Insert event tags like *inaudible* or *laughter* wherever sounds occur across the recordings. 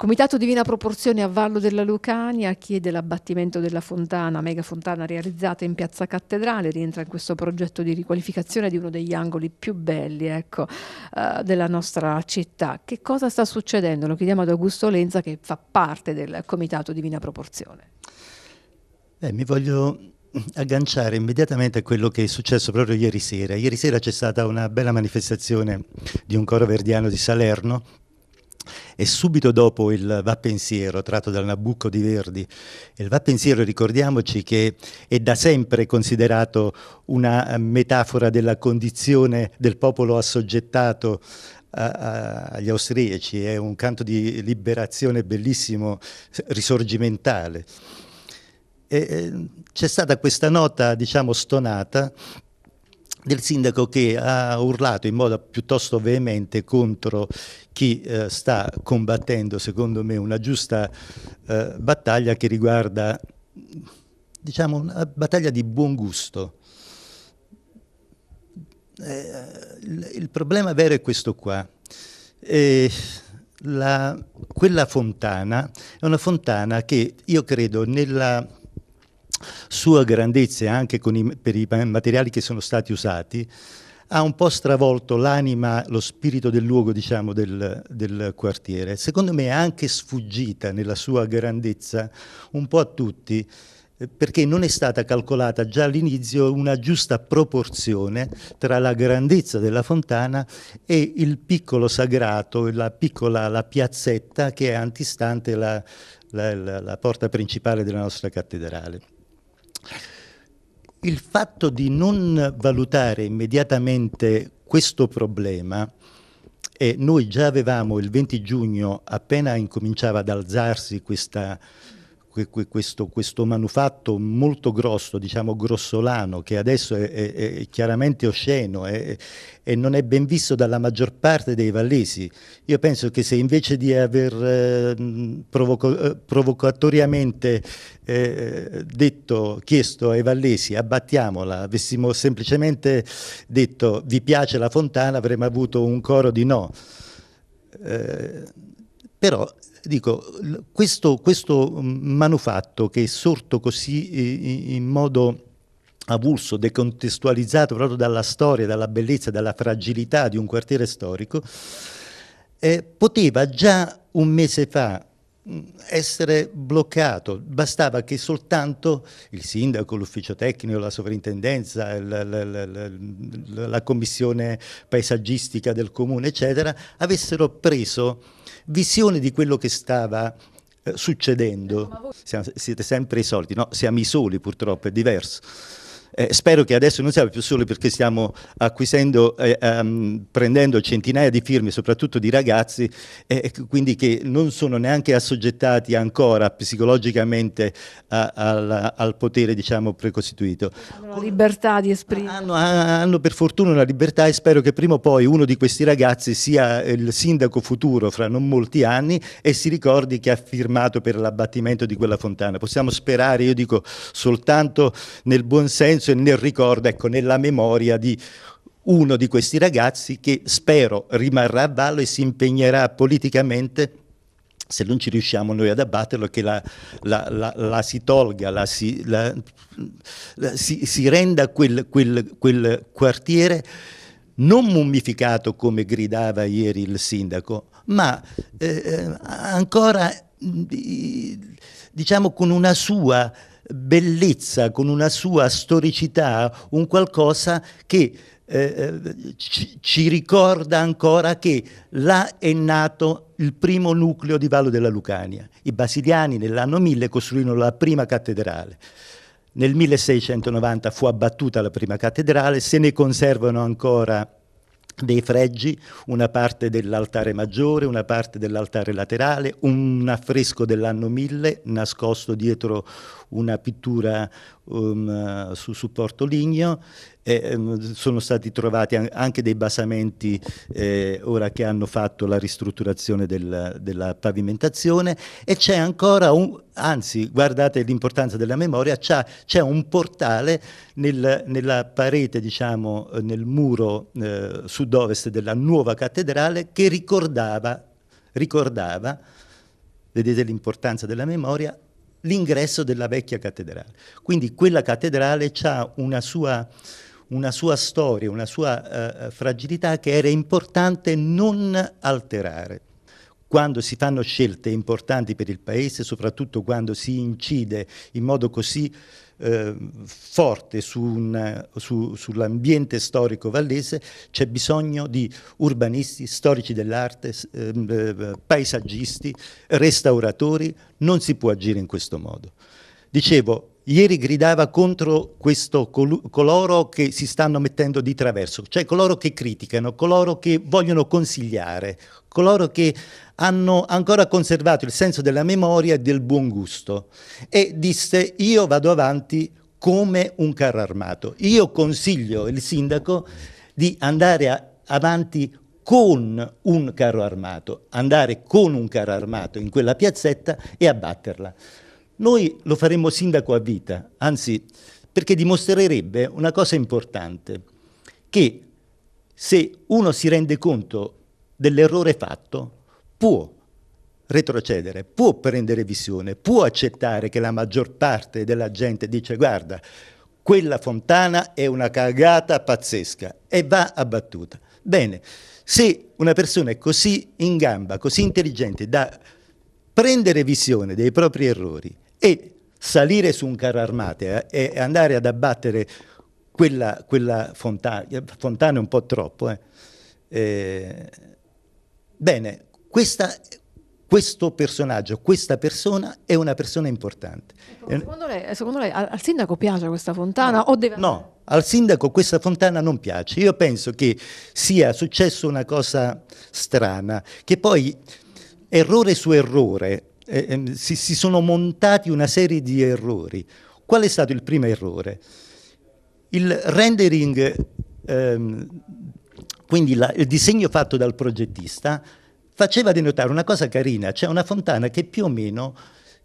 Comitato Divina Proporzione a Vallo della Lucania chiede l'abbattimento della fontana, mega fontana realizzata in Piazza Cattedrale, rientra in questo progetto di riqualificazione di uno degli angoli più belli ecco, eh, della nostra città. Che cosa sta succedendo? Lo chiediamo ad Augusto Lenza che fa parte del Comitato Divina Proporzione. Beh, mi voglio agganciare immediatamente a quello che è successo proprio ieri sera. Ieri sera c'è stata una bella manifestazione di un coro verdiano di Salerno e subito dopo il Va pensiero tratto dal Nabucco di Verdi. Il Va pensiero ricordiamoci che è da sempre considerato una eh, metafora della condizione del popolo assoggettato eh, eh, agli austriaci, è un canto di liberazione bellissimo, risorgimentale. c'è stata questa nota, diciamo, stonata del sindaco che ha urlato in modo piuttosto veemente contro chi eh, sta combattendo, secondo me, una giusta eh, battaglia che riguarda, diciamo, una battaglia di buon gusto. Eh, il, il problema vero è questo qua. La, quella fontana è una fontana che io credo nella sua grandezza e anche i, per i materiali che sono stati usati, ha un po' stravolto l'anima, lo spirito del luogo, diciamo, del, del, quartiere. Secondo me è anche sfuggita nella sua grandezza un po' a tutti, eh, perché non è stata calcolata già all'inizio una giusta proporzione tra la grandezza della fontana e il piccolo sagrato, la piccola la piazzetta che è antistante la, la, la, la porta principale della nostra cattedrale. Il fatto di non valutare immediatamente questo problema, e noi già avevamo il 20 giugno, appena incominciava ad alzarsi questa questo, questo, manufatto molto grosso, diciamo grossolano, che adesso è, è, è chiaramente osceno e non è ben visto dalla maggior parte dei vallesi. Io penso che se invece di aver ehm, eh, provoco, provocatoriamente eh, detto, chiesto ai vallesi abbattiamola, avessimo semplicemente detto vi piace la fontana, avremmo avuto un coro di no. Eh, però dico, questo, questo, mm, manufatto che è sorto così in modo avulso, decontestualizzato proprio dalla storia, dalla bellezza, dalla fragilità di un quartiere storico, eh, poteva già un mese fa mm, essere bloccato, bastava che soltanto il sindaco, l'ufficio tecnico, la sovrintendenza, la, la, la, la commissione paesaggistica del comune, eccetera, avessero preso visione di quello che stava eh, succedendo. Siamo, siete sempre i soliti, no? Siamo i soli purtroppo, è diverso. Eh, spero che adesso non sia più solo perché stiamo acquisendo, eh, um, prendendo centinaia di firme, soprattutto di ragazzi, eh, quindi che non sono neanche assoggettati ancora psicologicamente a, al, al, potere diciamo, precostituito. Hanno la libertà di esprimere. Ah, hanno, ah, hanno, per fortuna una libertà e spero che prima o poi uno di questi ragazzi sia il sindaco futuro fra non molti anni e si ricordi che ha firmato per l'abbattimento di quella fontana. Possiamo sperare, io dico soltanto nel buon senso, fisso nel ricordo, ecco, nella memoria di uno di questi ragazzi che spero rimarrà a ballo e si impegnerà politicamente se non ci riusciamo noi ad abbatterlo, che la, la, la, la si tolga, si, si, si, renda quel, quel, quel quartiere non mummificato come gridava ieri il sindaco, ma eh, eh ancora diciamo con una sua bellezza, con una sua storicità, un qualcosa che eh, eh, ci, ci, ricorda ancora che là è nato il primo nucleo di Vallo della Lucania. I basiliani nell'anno 1000 costruirono la prima cattedrale. Nel 1690 fu abbattuta la prima cattedrale, se ne conservano ancora dei fregi, una parte dell'altare maggiore, una parte dell'altare laterale, un affresco dell'anno 1000 nascosto dietro una pittura um, su supporto ligneo e um, sono stati trovati anche dei basamenti eh, ora che hanno fatto la ristrutturazione del, della pavimentazione e c'è ancora un, anzi guardate l'importanza della memoria, c'è un portale nel, nella parete, diciamo, nel muro eh, sud-ovest della nuova cattedrale che ricordava, ricordava vedete l'importanza della memoria, l'ingresso della vecchia cattedrale. Quindi quella cattedrale ha una sua, una sua storia, una sua eh, eh fragilità che era importante non alterare quando si fanno scelte importanti per il Paese, soprattutto quando si incide in modo così eh, forte su su, sull'ambiente storico vallese c'è bisogno di urbanisti, storici dell'arte, ehm, eh, paesaggisti, restauratori, non si può agire in questo modo. Dicevo, ieri gridava contro questo, col coloro che si stanno mettendo di traverso, cioè coloro che criticano, coloro che vogliono consigliare, coloro che hanno ancora conservato il senso della memoria e del buon gusto. E disse io vado avanti come un carro armato. Io consiglio il sindaco di andare avanti con un carro armato, andare con un carro armato in quella piazzetta e abbatterla. Noi lo faremmo sindaco a vita, anzi perché dimostrerebbe una cosa importante, che se uno si rende conto dell'errore fatto, può retrocedere, può prendere visione, può accettare che la maggior parte della gente dice guarda, quella fontana è una cagata pazzesca e va abbattuta. Bene, se una persona è così in gamba, così intelligente da prendere visione dei propri errori e salire su un carro armato eh, e andare ad abbattere quella, quella fontana, fontana un po' troppo. Eh. Eh, bene, questa, questo personaggio, questa persona è una persona importante. Ecco, secondo lei, eh, secondo lei al sindaco piace questa fontana? No, deve... no, al sindaco questa fontana non piace. Io penso che sia successo una cosa strana, che poi errore su errore eh, ehm, si, si sono montati una serie di errori. Qual è stato il primo errore? Il rendering, ehm, quindi la, il disegno fatto dal progettista, faceva denotare una cosa carina, cioè una fontana che più o meno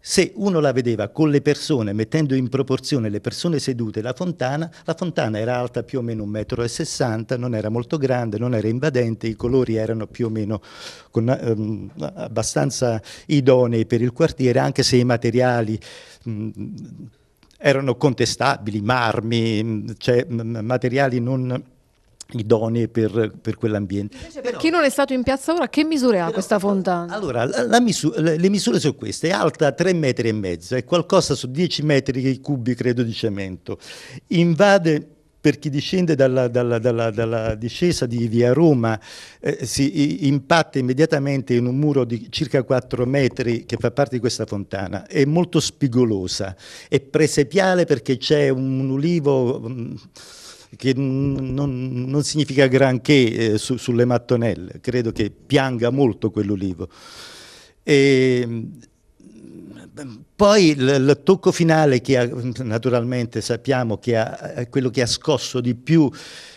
se uno la vedeva con le persone, mettendo in proporzione le persone sedute e la fontana, la fontana era alta più o meno 1,60 m, non era molto grande, non era invadente, i colori erano più o meno con, ehm, abbastanza idonei per il quartiere, anche se i materiali... Mh, mm, erano contestabili, marmi, mm, cioè, mm, materiali non idonee per, per quell'ambiente. Invece per Però, chi non è stato in piazza ora, che misure ha questa fontana? Allora, la, misura, le misure sono queste, è alta 3,5 metri e mezzo, è qualcosa su 10 metri cubi, credo, di cemento. Invade per chi discende dalla, dalla, dalla, dalla, discesa di via Roma eh, si impatta immediatamente in un muro di circa 4 metri che fa parte di questa fontana. È molto spigolosa, è presepiale perché c'è un, un ulivo... Mh, mm, che non, non significa granché eh, su, sulle mattonelle, credo che pianga molto quell'ulivo. Ehm, poi il, il, tocco finale che ha, naturalmente sappiamo che ha, è quello che ha scosso di più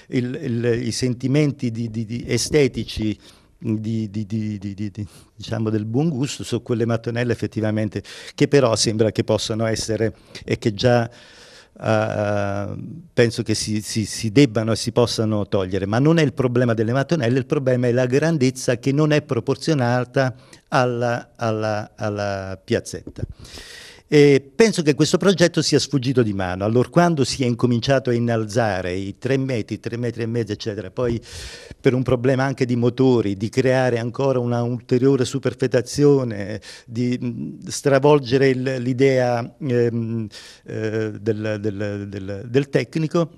il, il, i sentimenti di, di, di estetici di, di, di, diciamo del buon gusto su quelle mattonelle effettivamente che però sembra che possano essere e che già eh, penso che si, si, si, debbano e si possano togliere, ma non è il problema delle mattonelle, il problema è la grandezza che non è proporzionata alla, alla, alla piazzetta. E penso che questo progetto sia sfuggito di mano. Allora, quando si è incominciato a innalzare i tre metri, tre metri e mezzo, eccetera, poi per un problema anche di motori, di creare ancora una ulteriore superfetazione, di stravolgere l'idea ehm, eh, del, del, del, del tecnico,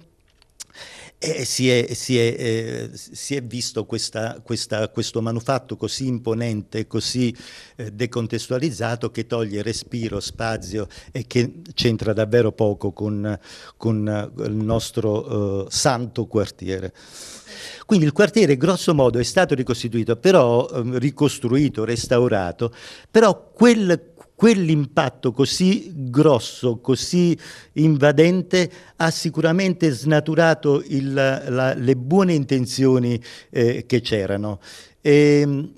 e si è, si è, eh, si è visto questa, questa, questo manufatto così imponente, così eh, decontestualizzato che toglie respiro, spazio e che c'entra davvero poco con, con eh, il nostro eh, santo quartiere. Quindi il quartiere grosso modo è stato ricostituito, però ehm, ricostruito, restaurato, però quel quell'impatto così grosso, così invadente, ha sicuramente snaturato il, la, le buone intenzioni eh, che c'erano. E, ehm,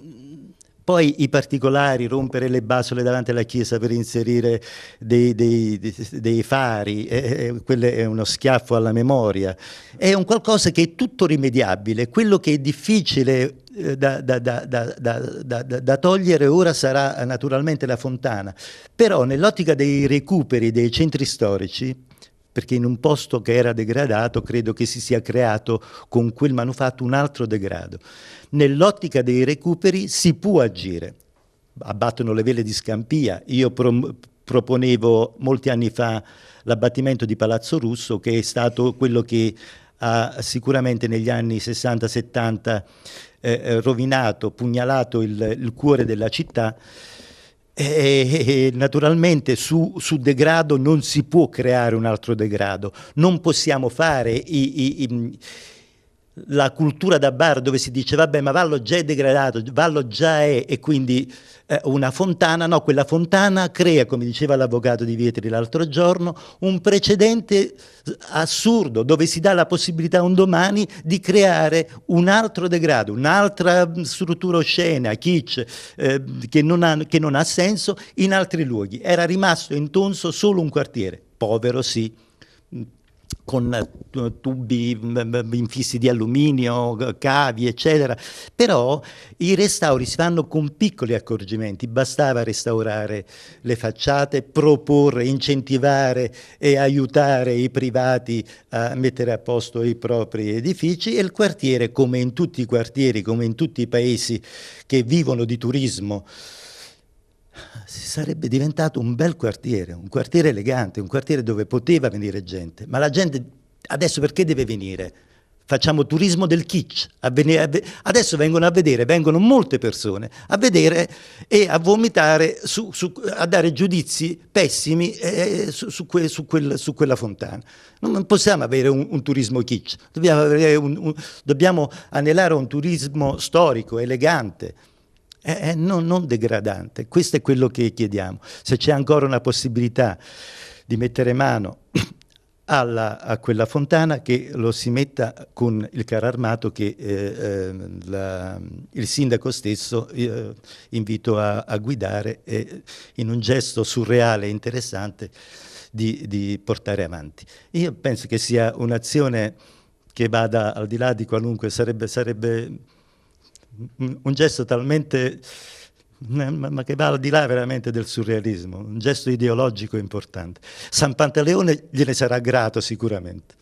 poi i particolari, rompere le basole davanti alla chiesa per inserire dei, dei, dei fari, eh, eh quello è uno schiaffo alla memoria. È un qualcosa che è tutto rimediabile. Quello che è difficile eh, da, da, da, da, togliere ora sarà naturalmente la fontana, però nell'ottica dei recuperi dei centri storici, perché in un posto che era degradato credo che si sia creato con quel manufatto un altro degrado, nell'ottica dei recuperi si può agire. Abbattono le vele di Scampia, io prom- proponevo molti anni fa l'abbattimento di Palazzo Russo che è stato quello che ha sicuramente negli anni 60-70 eh, eh, rovinato, pugnalato il, il, cuore della città. E, e naturalmente su, su, degrado non si può creare un altro degrado, non possiamo fare i, i, i la cultura da bar dove si dice vabbè ma Vallo già è degradato, Vallo già è e quindi eh, una fontana, no, quella fontana crea, come diceva l'avvocato di Vietri l'altro giorno, un precedente assurdo dove si dà la possibilità un domani di creare un altro degrado, un'altra struttura oscena, kitsch, eh, che, non ha, che non ha senso in altri luoghi. Era rimasto intonso solo un quartiere, povero sì, con eh, tubi infissi di alluminio, cavi, eccetera. Però i restauri si fanno con piccoli accorgimenti, bastava restaurare le facciate, proporre, incentivare e aiutare i privati a mettere a posto i propri edifici e il quartiere, come in tutti i quartieri, come in tutti i paesi che vivono di turismo, sarebbe diventato un bel quartiere, un quartiere elegante, un quartiere dove poteva venire gente, ma la gente adesso perché deve venire? Facciamo turismo del kitsch, adesso vengono a vedere, vengono molte persone a vedere e a vomitare, su, su, a dare giudizi pessimi eh, eh su, que, quel, su, quella fontana. Non possiamo avere un, un turismo kitsch, dobbiamo, un, un, dobbiamo anelare a un turismo storico, elegante è, è non, non degradante. Questo è quello che chiediamo. Se c'è ancora una possibilità di mettere mano *clears throat* alla, a quella fontana che lo si metta con il carro armato che eh, ehm, la, il sindaco stesso eh, invito a, a guidare eh, in un gesto surreale e interessante di, di, portare avanti. Io penso che sia un'azione che vada al di là di qualunque, sarebbe, sarebbe un gesto talmente eh, ma che va al di là veramente del surrealismo, un gesto ideologico importante. San Pantaleone gliene sarà grato sicuramente.